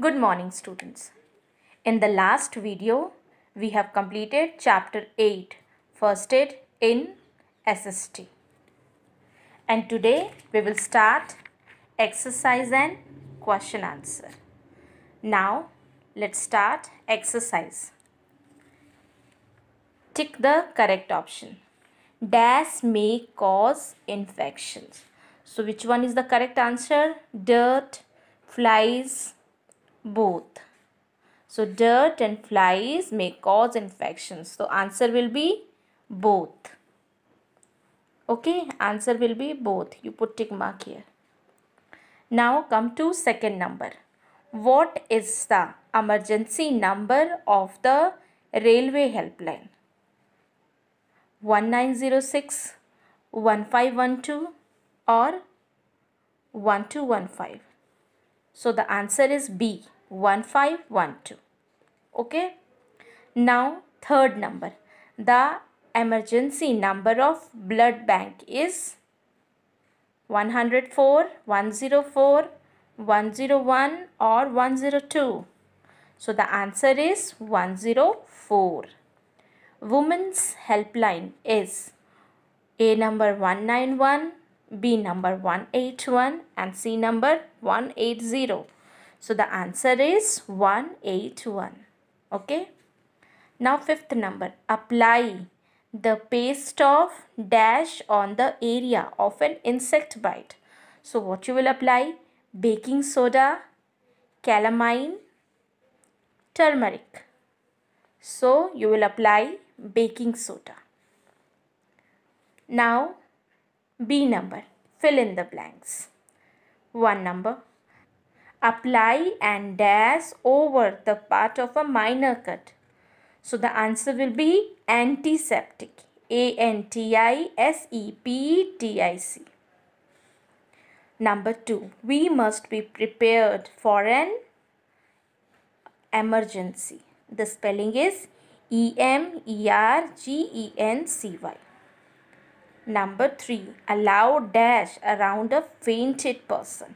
Good morning students. In the last video, we have completed chapter 8, First Aid in SST. And today we will start exercise and question answer. Now let's start exercise. Tick the correct option. Das may cause infections. So which one is the correct answer? Dirt, flies, both. So dirt and flies may cause infections. So answer will be both. Okay, answer will be both. You put tick mark here. Now come to second number. What is the emergency number of the railway helpline? 1906, 1512 or 1215. So the answer is B. 1512 okay now third number the emergency number of blood bank is 104 104 101 or 102 so the answer is 104 women's helpline is a number 191 b number 181 and c number 180 so the answer is 181. Okay. Now fifth number. Apply the paste of dash on the area of an insect bite. So what you will apply? Baking soda, calamine, turmeric. So you will apply baking soda. Now B number. Fill in the blanks. One number apply and dash over the part of a minor cut. So the answer will be antiseptic. A-N-T-I-S-E-P-T-I-C. Number two, we must be prepared for an emergency. The spelling is E-M-E-R-G-E-N-C-Y. Number three, allow dash around a fainted person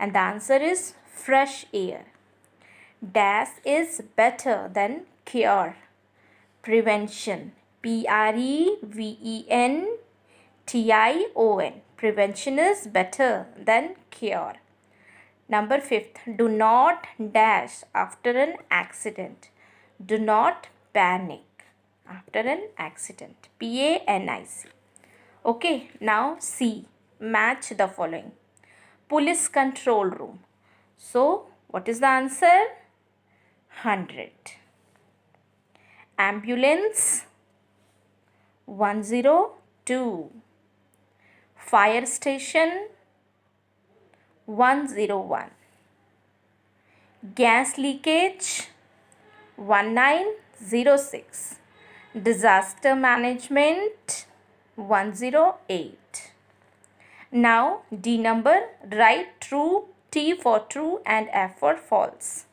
and the answer is fresh air. DAS is better than cure. Prevention. P R E V E N T I O N. Prevention is better than cure. Number fifth, do not dash after an accident. Do not panic after an accident. P A N I C. Okay, now C. Match the following police control room. So, what is the answer? 100. Ambulance 102. Fire station 101. Gas leakage 1906. Disaster management 108. Now D number write true, T for true and F for false.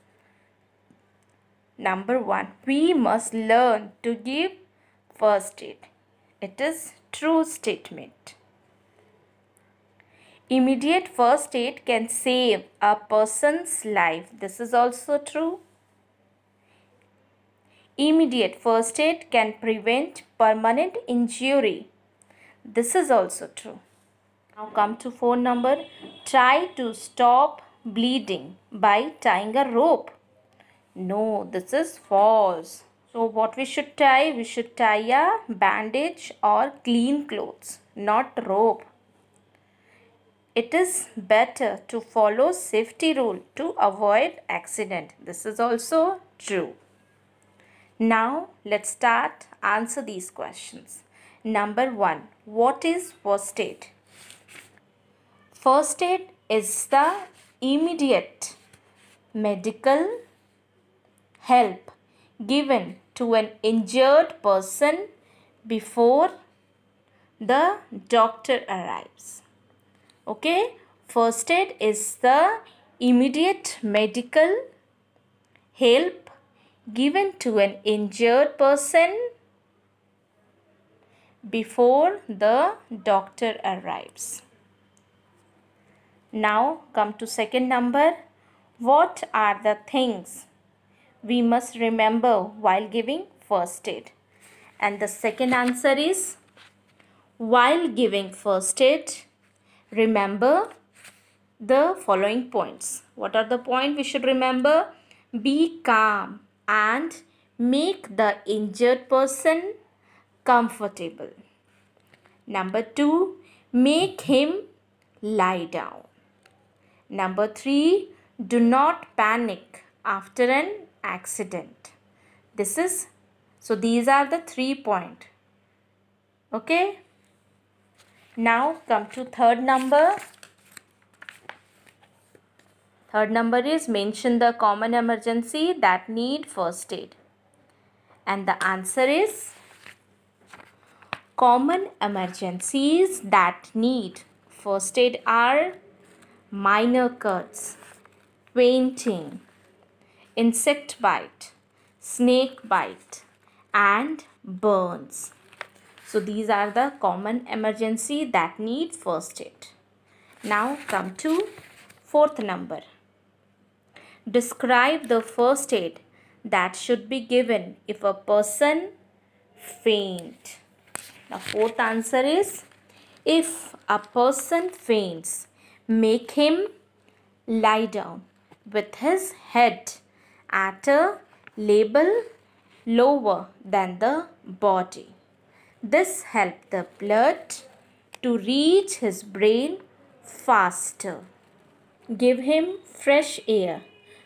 Number 1. We must learn to give first aid. It is true statement. Immediate first aid can save a person's life. This is also true. Immediate first aid can prevent permanent injury. This is also true. Now come to phone number. Try to stop bleeding by tying a rope. No, this is false. So what we should tie? We should tie a bandage or clean clothes, not rope. It is better to follow safety rule to avoid accident. This is also true. Now let's start answer these questions. Number 1. What is aid? First aid is the immediate medical help given to an injured person before the doctor arrives. Okay, first aid is the immediate medical help given to an injured person before the doctor arrives. Now come to second number. What are the things we must remember while giving first aid? And the second answer is while giving first aid, remember the following points. What are the points we should remember? Be calm and make the injured person comfortable. Number two, make him lie down. Number three, do not panic after an accident. This is, so these are the three point. Okay. Now come to third number. Third number is mention the common emergency that need first aid. And the answer is common emergencies that need first aid are minor cuts, painting, insect bite, snake bite, and burns. So these are the common emergency that need first aid. Now come to fourth number. Describe the first aid that should be given if a person faint. The fourth answer is if a person faints, Make him lie down with his head at a level lower than the body. This helps the blood to reach his brain faster. Give him fresh air.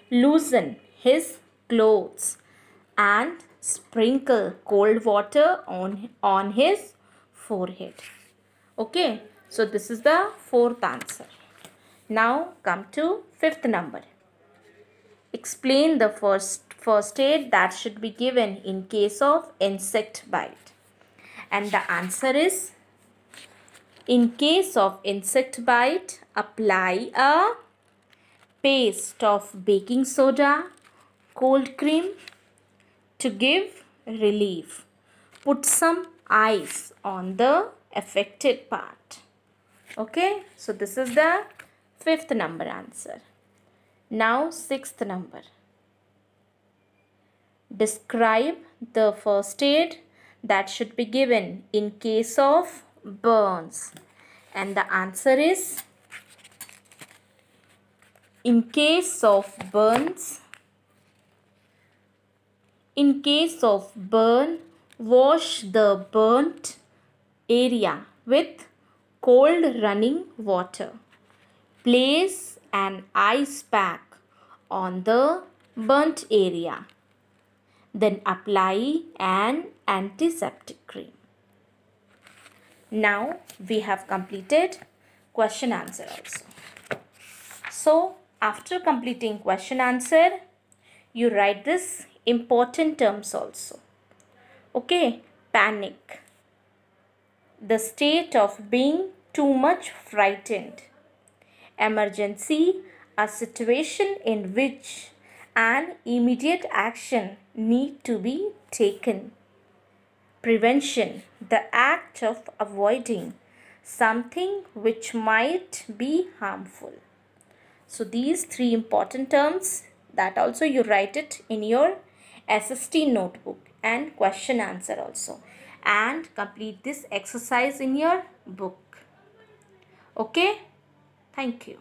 Loosen his clothes and sprinkle cold water on, on his forehead. Okay, so this is the fourth answer. Now come to fifth number. Explain the first first aid that should be given in case of insect bite. And the answer is in case of insect bite, apply a paste of baking soda, cold cream to give relief. Put some ice on the affected part. Okay, so this is the fifth number answer. Now sixth number. Describe the first aid that should be given in case of burns. And the answer is in case of burns in case of burn wash the burnt area with cold running water Place an ice pack on the burnt area. Then apply an antiseptic cream. Now we have completed question answer also. So after completing question answer, you write this important terms also. Okay, panic. The state of being too much frightened emergency, a situation in which an immediate action need to be taken. Prevention, the act of avoiding something which might be harmful. So these three important terms that also you write it in your SST notebook and question answer also and complete this exercise in your book. Okay. Thank you.